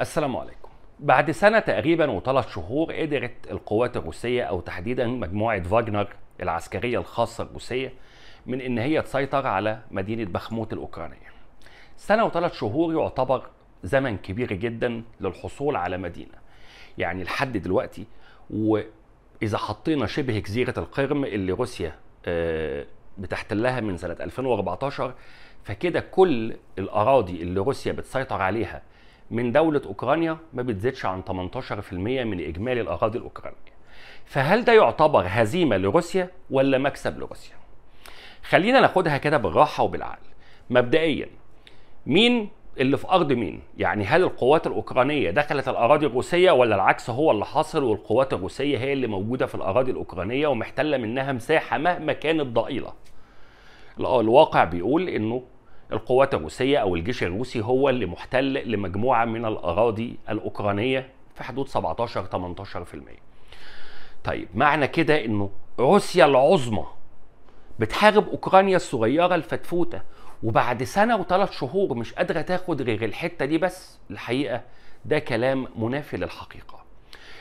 السلام عليكم بعد سنة تقريبا وثلاث شهور قدرت القوات الروسية أو تحديدا مجموعة فاجنر العسكرية الخاصة الروسية من إن هي تسيطر على مدينة بخموت الأوكرانية سنة وثلاث شهور يعتبر زمن كبير جدا للحصول على مدينة يعني لحد دلوقتي وإذا حطينا شبه جزيرة القرم اللي روسيا آه، بتحتلها من سنة 2014 فكده كل الأراضي اللي روسيا بتسيطر عليها من دولة أوكرانيا ما بتزيدش عن 18% من إجمالي الأراضي الأوكرانية فهل ده يعتبر هزيمة لروسيا ولا مكسب لروسيا؟ خلينا ناخدها كده بالراحة وبالعقل مبدئيا مين اللي في ارض مين يعني هل القوات الاوكرانيه دخلت الاراضي الروسيه ولا العكس هو اللي حاصل والقوات الروسيه هي اللي موجوده في الاراضي الاوكرانيه ومحتله منها مساحه مهما كانت ضئيله الواقع بيقول انه القوات الروسية أو الجيش الروسي هو اللي محتل لمجموعة من الأراضي الأوكرانية في حدود 17 18% طيب معنى كده انه روسيا العظمى بتحارب اوكرانيا الصغيره الفتفوته وبعد سنه وثلاث شهور مش قادره تاخد غير الحته دي بس الحقيقه ده كلام منافي للحقيقه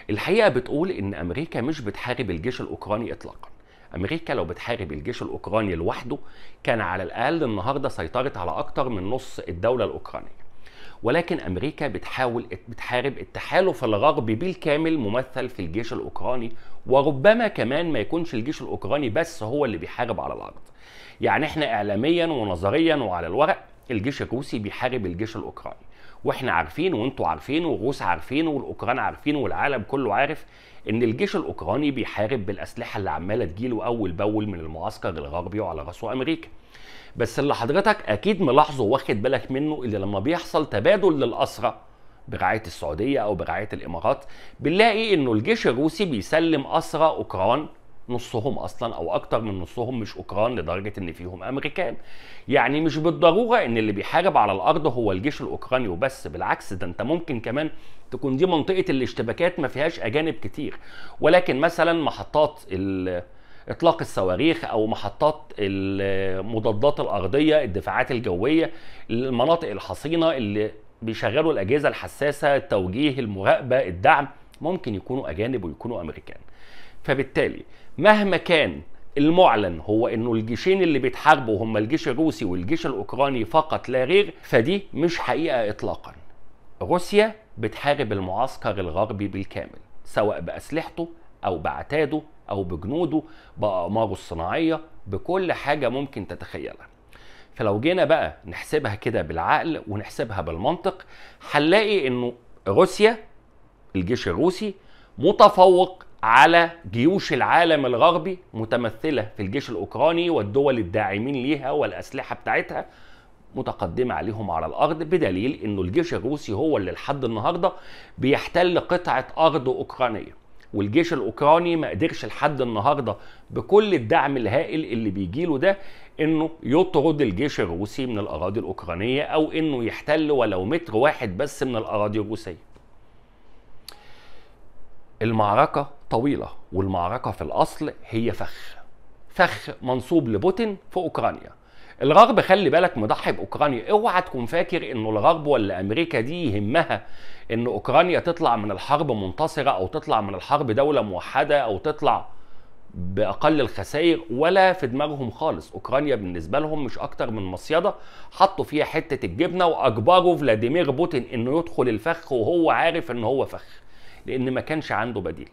الحقيقه بتقول ان امريكا مش بتحارب الجيش الاوكراني اطلاقا امريكا لو بتحارب الجيش الاوكراني لوحده كان على الاقل النهارده سيطرت على اكتر من نص الدوله الاوكرانيه ولكن امريكا بتحاول بتحارب التحالف الغربي بالكامل ممثل في الجيش الاوكراني وربما كمان ما يكونش الجيش الاوكراني بس هو اللي بيحارب على الارض يعني احنا اعلاميا ونظريا وعلى الورق الجيش الروسي بيحارب الجيش الاوكراني واحنا عارفين وانتوا عارفين والروس عارفين والاوكران عارفين والعالم كله عارف ان الجيش الاوكراني بيحارب بالاسلحه اللي عماله تجيله اول باول من المعسكر الغربي وعلى راسه امريكا بس اللي حضرتك اكيد ملاحظه واخد بالك منه اللي لما بيحصل تبادل للاسرى برعايه السعوديه او برعايه الامارات بنلاقي انه الجيش الروسي بيسلم اسرى اوكران نصهم اصلا او اكتر من نصهم مش اوكران لدرجه ان فيهم امريكان يعني مش بالضروره ان اللي بيحارب على الارض هو الجيش الاوكراني وبس بالعكس ده انت ممكن كمان تكون دي منطقه الاشتباكات ما فيهاش اجانب كتير ولكن مثلا محطات اطلاق الصواريخ او محطات المضادات الارضيه الدفاعات الجويه المناطق الحصينه اللي بيشغلوا الاجهزه الحساسه التوجيه المراقبه الدعم ممكن يكونوا اجانب ويكونوا امريكان فبالتالي مهما كان المعلن هو انه الجيشين اللي بيتحاربوا هما الجيش الروسي والجيش الاوكراني فقط لا غير فدي مش حقيقه اطلاقا روسيا بتحارب المعسكر الغربي بالكامل سواء باسلحته او بعتاده او بجنوده باقماره الصناعيه بكل حاجه ممكن تتخيلها فلو جينا بقى نحسبها كده بالعقل ونحسبها بالمنطق هنلاقي انه روسيا الجيش الروسي متفوق على جيوش العالم الغربي متمثله في الجيش الاوكراني والدول الداعمين ليها والاسلحه بتاعتها متقدمة عليهم على الأرض بدليل أنه الجيش الروسي هو اللي لحد النهاردة بيحتل قطعة أرض أوكرانية والجيش الأوكراني ما قدرش لحد النهاردة بكل الدعم الهائل اللي بيجيله ده أنه يطرد الجيش الروسي من الأراضي الأوكرانية أو أنه يحتل ولو متر واحد بس من الأراضي الروسية المعركة طويلة والمعركة في الأصل هي فخ فخ منصوب لبوتين في أوكرانيا الغرب خلي بالك مضحي باوكرانيا اوعى تكون فاكر انه الغرب ولا امريكا دي يهمها ان اوكرانيا تطلع من الحرب منتصره او تطلع من الحرب دوله موحده او تطلع باقل الخسائر ولا في دماغهم خالص اوكرانيا بالنسبه لهم مش اكتر من مصيده حطوا فيها حته الجبنه واجبروا فلاديمير بوتين انه يدخل الفخ وهو عارف ان هو فخ لان ما كانش عنده بديل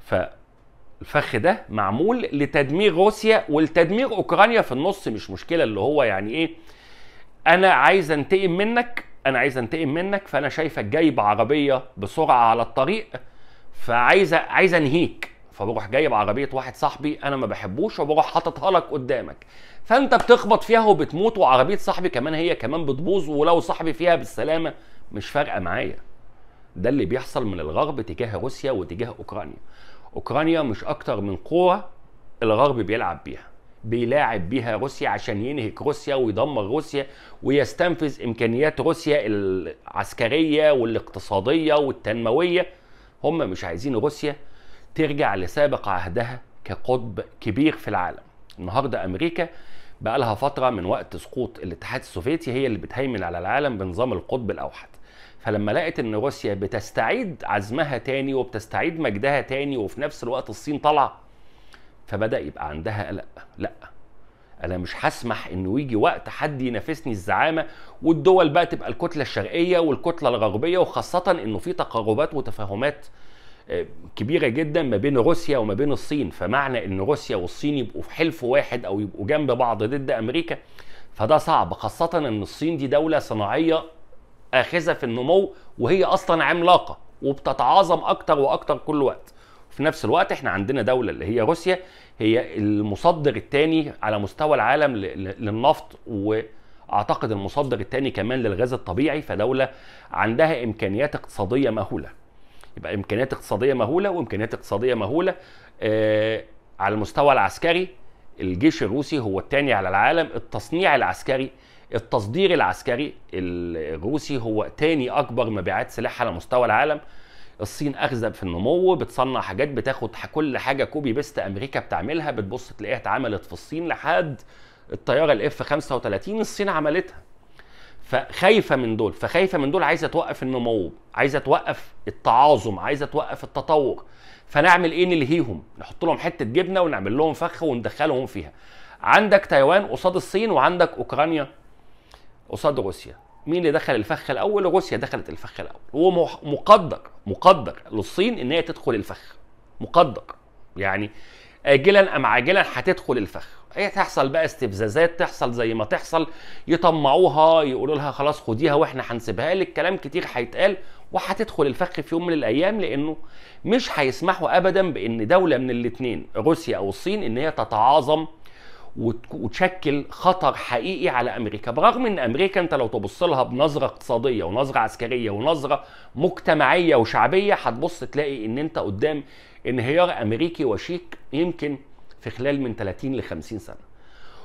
فالفخ ده معمول لتدمير روسيا ولتدمير اوكرانيا في النص مش مشكله اللي هو يعني ايه انا عايز انتقم منك انا عايز انتقم منك فانا شايفك جايب عربيه بسرعه على الطريق فعايز عايز انهيك فبروح جايب عربيه واحد صاحبي انا ما بحبوش وبروح حاططها لك قدامك فانت بتخبط فيها وبتموت وعربيه صاحبي كمان هي كمان بتبوظ ولو صاحبي فيها بالسلامه مش فارقه معايا ده اللي بيحصل من الغرب تجاه روسيا وتجاه اوكرانيا اوكرانيا مش اكتر من قوه الغرب بيلعب بيها بيلاعب بيها روسيا عشان ينهك روسيا ويدمر روسيا ويستنفذ امكانيات روسيا العسكريه والاقتصاديه والتنمويه هم مش عايزين روسيا ترجع لسابق عهدها كقطب كبير في العالم النهارده امريكا بقى لها فتره من وقت سقوط الاتحاد السوفيتي هي اللي بتهيمن على العالم بنظام القطب الاوحد فلما لقت ان روسيا بتستعيد عزمها تاني وبتستعيد مجدها تاني وفي نفس الوقت الصين طالعه فبدا يبقى عندها قلق لا انا مش هسمح انه يجي وقت حد ينافسني الزعامه والدول بقى تبقى الكتله الشرقيه والكتله الغربيه وخاصه انه في تقاربات وتفاهمات آه، كبيره جدا ما بين روسيا وما بين الصين فمعنى ان روسيا والصين يبقوا في حلف واحد او يبقوا جنب بعض ضد امريكا فده صعب خاصه ان الصين دي دوله صناعيه آخذة في النمو وهي أصلا عملاقة وبتتعاظم أكتر وأكتر كل وقت في نفس الوقت احنا عندنا دولة اللي هي روسيا هي المصدر الثاني على مستوى العالم للنفط واعتقد المصدر الثاني كمان للغاز الطبيعي فدولة عندها امكانيات اقتصادية مهولة يبقى امكانيات اقتصادية مهولة وامكانيات اقتصادية مهولة آه على المستوى العسكري الجيش الروسي هو الثاني على العالم التصنيع العسكري التصدير العسكري الروسي هو تاني اكبر مبيعات سلاح على مستوى العالم الصين اخذه في النمو بتصنع حاجات بتاخد كل حاجه كوبي بيست امريكا بتعملها بتبص تلاقيها اتعملت في الصين لحد الطياره الاف 35 الصين عملتها فخايفه من دول فخايفه من دول عايزه توقف النمو عايزه توقف التعاظم عايزه توقف التطور فنعمل ايه نلهيهم نحط لهم حته جبنه ونعمل لهم فخ وندخلهم فيها عندك تايوان قصاد الصين وعندك اوكرانيا قصاد روسيا مين اللي دخل الفخ الاول روسيا دخلت الفخ الاول هو مقدر مقدر للصين ان هي تدخل الفخ مقدر يعني اجلا ام عاجلا هتدخل الفخ هي ايه تحصل بقى استفزازات تحصل زي ما تحصل يطمعوها يقولوا لها خلاص خديها واحنا هنسيبها لك كلام كتير هيتقال وهتدخل الفخ في يوم من الايام لانه مش هيسمحوا ابدا بان دوله من الاثنين روسيا او الصين ان هي تتعاظم وتشكل خطر حقيقي على امريكا برغم ان امريكا انت لو تبص لها بنظره اقتصاديه ونظره عسكريه ونظره مجتمعيه وشعبيه هتبص تلاقي ان انت قدام انهيار امريكي وشيك يمكن في خلال من 30 ل 50 سنه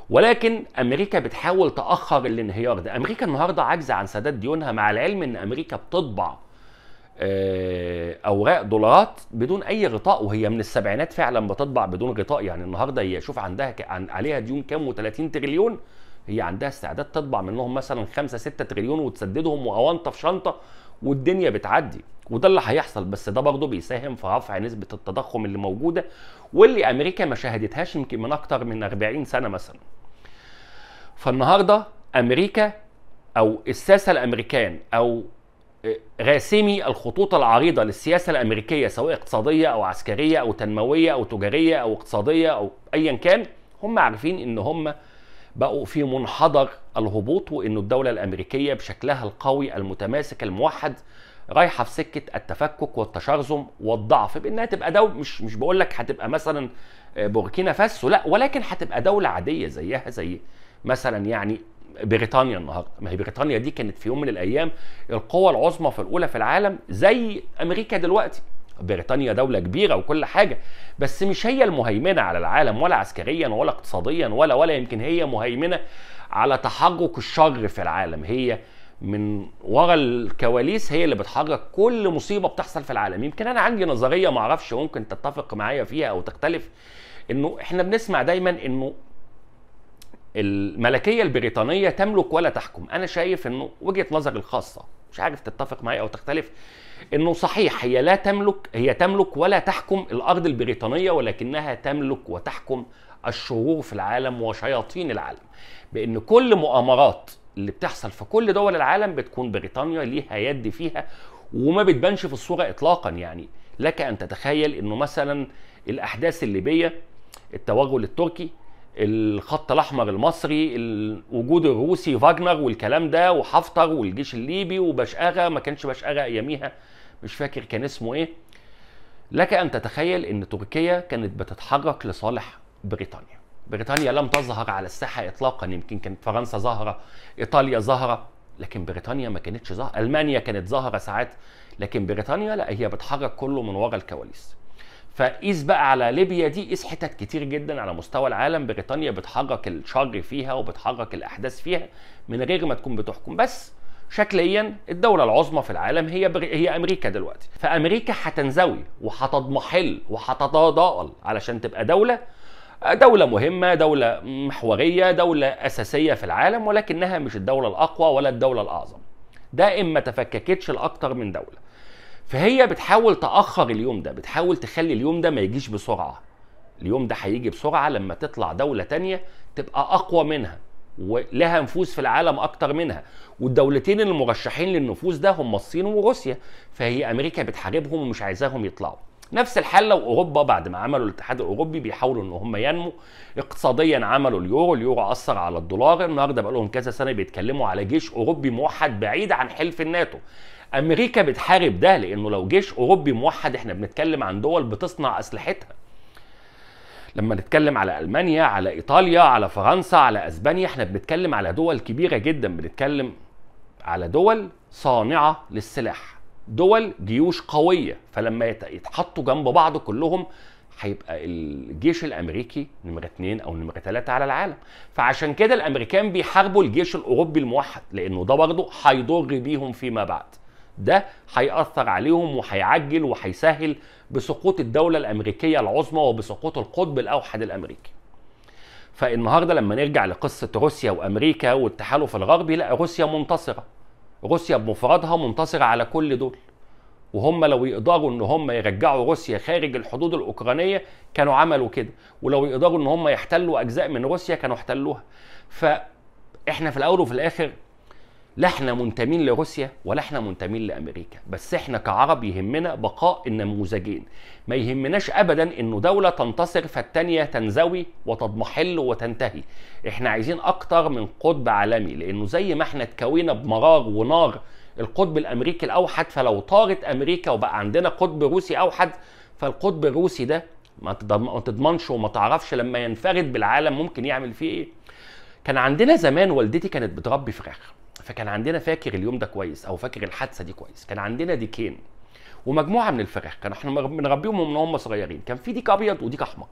ولكن امريكا بتحاول تاخر الانهيار ده امريكا النهارده عاجزه عن سداد ديونها مع العلم ان امريكا بتطبع آه، اوراق دولارات بدون اي غطاء وهي من السبعينات فعلا بتطبع بدون غطاء يعني النهارده هي شوف عندها عليها ديون كام و30 تريليون هي عندها استعداد تطبع منهم مثلا 5 6 تريليون وتسددهم واونطه في شنطه والدنيا بتعدي وده اللي هيحصل بس ده برضه بيساهم في رفع نسبه التضخم اللي موجوده واللي امريكا ما شهدتهاش يمكن من اكتر من 40 سنه مثلا. فالنهارده امريكا او الساسه الامريكان او راسمي الخطوط العريضه للسياسه الامريكيه سواء اقتصاديه او عسكريه او تنمويه او تجاريه او اقتصاديه او ايا كان هم عارفين ان هم بقوا في منحدر الهبوط وانه الدوله الامريكيه بشكلها القوي المتماسك الموحد رايحه في سكه التفكك والتشرذم والضعف بانها تبقى دولة مش مش بقول لك هتبقى مثلا آه، بوركينا فاسو لا ولكن هتبقى دوله عاديه زيها زي مثلا يعني بريطانيا النهارده ما هي بريطانيا دي كانت في يوم من الايام القوه العظمى في الاولى في العالم زي امريكا دلوقتي بريطانيا دولة كبيرة وكل حاجة بس مش هي المهيمنة على العالم ولا عسكريا ولا اقتصاديا ولا ولا يمكن هي مهيمنة على تحرك الشر في العالم هي من ورا الكواليس هي اللي بتحرك كل مصيبه بتحصل في العالم يمكن انا عندي نظريه ما اعرفش ممكن تتفق معايا فيها او تختلف انه احنا بنسمع دايما انه الملكيه البريطانيه تملك ولا تحكم انا شايف انه وجهه نظري الخاصه مش عارف تتفق معايا او تختلف انه صحيح هي لا تملك هي تملك ولا تحكم الارض البريطانيه ولكنها تملك وتحكم الشرور في العالم وشياطين العالم بان كل مؤامرات اللي بتحصل في كل دول العالم بتكون بريطانيا ليها يد فيها وما بتبانش في الصوره اطلاقا يعني لك ان تتخيل انه مثلا الاحداث الليبيه التوغل التركي الخط الاحمر المصري الوجود الروسي فاجنر والكلام ده وحفتر والجيش الليبي وبشقره ما كانش بشقره اياميها مش فاكر كان اسمه ايه لك ان تتخيل ان تركيا كانت بتتحرك لصالح بريطانيا بريطانيا لم تظهر على الساحه اطلاقا يمكن كانت فرنسا ظاهره ايطاليا ظاهره لكن بريطانيا ما كانتش ظاهره المانيا كانت ظاهره ساعات لكن بريطانيا لا هي بتحرك كله من ورا الكواليس فقيس بقى على ليبيا دي قيس حتت كتير جدا على مستوى العالم بريطانيا بتحرك الشر فيها وبتحرك الاحداث فيها من غير ما تكون بتحكم بس شكليا الدولة العظمى في العالم هي بري... هي أمريكا دلوقتي، فأمريكا هتنزوي وهتضمحل وهتتضاءل علشان تبقى دولة دولة مهمة دولة محورية دولة أساسية في العالم ولكنها مش الدولة الأقوى ولا الدولة الأعظم دائما ما تفككتش لأكتر من دولة فهي بتحاول تأخر اليوم ده بتحاول تخلي اليوم ده ما يجيش بسرعة اليوم ده هيجي بسرعة لما تطلع دولة تانية تبقى أقوى منها ولها نفوذ في العالم أكتر منها والدولتين المرشحين للنفوذ ده هم الصين وروسيا فهي أمريكا بتحاربهم ومش عايزاهم يطلعوا نفس الحال لو اوروبا بعد ما عملوا الاتحاد الاوروبي بيحاولوا ان هم ينموا اقتصاديا عملوا اليورو اليورو اثر على الدولار النهارده بقى لهم كذا سنه بيتكلموا على جيش اوروبي موحد بعيد عن حلف الناتو امريكا بتحارب ده لانه لو جيش اوروبي موحد احنا بنتكلم عن دول بتصنع اسلحتها لما نتكلم على المانيا على ايطاليا على فرنسا على اسبانيا احنا بنتكلم على دول كبيره جدا بنتكلم على دول صانعه للسلاح دول جيوش قويه فلما يتحطوا جنب بعض كلهم هيبقى الجيش الامريكي نمره اتنين او نمره تلاته على العالم فعشان كده الامريكان بيحاربوا الجيش الاوروبي الموحد لانه ده برضه هيضر بيهم فيما بعد ده هيأثر عليهم وهيعجل وهيسهل بسقوط الدولة الأمريكية العظمى وبسقوط القطب الأوحد الأمريكي فالنهاردة لما نرجع لقصة روسيا وأمريكا والتحالف الغربي لا روسيا منتصرة روسيا بمفردها منتصرة على كل دول وهم لو يقدروا ان هم يرجعوا روسيا خارج الحدود الاوكرانيه كانوا عملوا كده ولو يقدروا ان هم يحتلوا اجزاء من روسيا كانوا احتلوها فاحنا في الاول وفي الاخر لا احنا منتمين لروسيا ولا احنا منتمين لامريكا بس احنا كعرب يهمنا بقاء النموذجين ما يهمناش ابدا انه دوله تنتصر فالتانيه تنزوي وتضمحل وتنتهي احنا عايزين اكتر من قطب عالمي لانه زي ما احنا اتكوينا بمرار ونار القطب الامريكي الاوحد فلو طارت امريكا وبقى عندنا قطب روسي اوحد فالقطب الروسي ده ما تضمنش وما تعرفش لما ينفرد بالعالم ممكن يعمل فيه ايه كان عندنا زمان والدتي كانت بتربي فراخ فكان عندنا فاكر اليوم ده كويس او فاكر الحادثه دي كويس كان عندنا ديكين ومجموعه من الفراخ كان احنا بنربيهم من هم صغيرين كان في ديك ابيض وديك احمر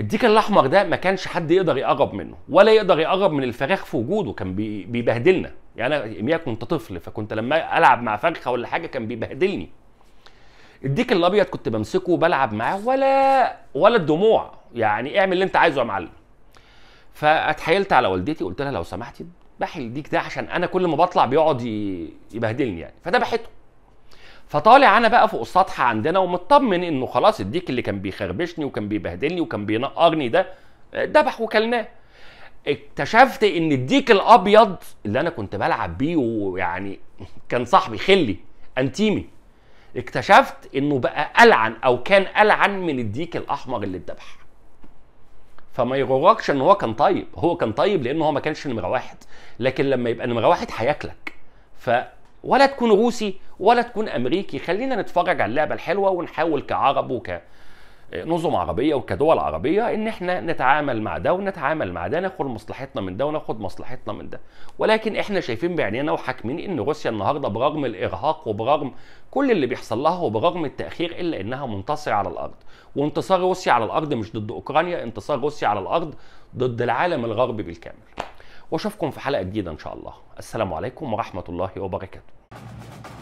الديك الاحمر ده ما كانش حد يقدر يقرب منه ولا يقدر يقرب من الفراخ في وجوده كان بيبهدلنا يعني انا كنت طفل فكنت لما العب مع فرخه ولا حاجه كان بيبهدلني الديك الابيض كنت بمسكه وبلعب معاه ولا ولا الدموع يعني اعمل اللي انت عايزه يا معلم فاتحيلت على والدتي قلت لها لو سمحتي بحل الديك ده عشان انا كل ما بطلع بيقعد يبهدلني يعني فده بحته فطالع انا بقى فوق السطح عندنا ومطمن انه خلاص الديك اللي كان بيخربشني وكان بيبهدلني وكان بينقرني ده ذبح وكلناه اكتشفت ان الديك الابيض اللي انا كنت بلعب بيه ويعني كان صاحبي خلي انتيمي اكتشفت انه بقى العن او كان العن من الديك الاحمر اللي اتذبح فما يغركش ان هو كان طيب هو كان طيب لان هو ما كانش نمره واحد لكن لما يبقى نمره واحد هياكلك ف ولا تكون روسي ولا تكون امريكي خلينا نتفرج على اللعبه الحلوه ونحاول كعرب وك نظم عربيه وكدول عربيه ان احنا نتعامل مع ده ونتعامل مع ده ناخد مصلحتنا من ده وناخد مصلحتنا من ده ولكن احنا شايفين بعينينا وحاكمين ان روسيا النهارده برغم الارهاق وبرغم كل اللي بيحصل لها وبرغم التاخير الا انها منتصره على الارض وانتصار روسيا على الارض مش ضد اوكرانيا انتصار روسيا على الارض ضد العالم الغربي بالكامل واشوفكم في حلقه جديده ان شاء الله السلام عليكم ورحمه الله وبركاته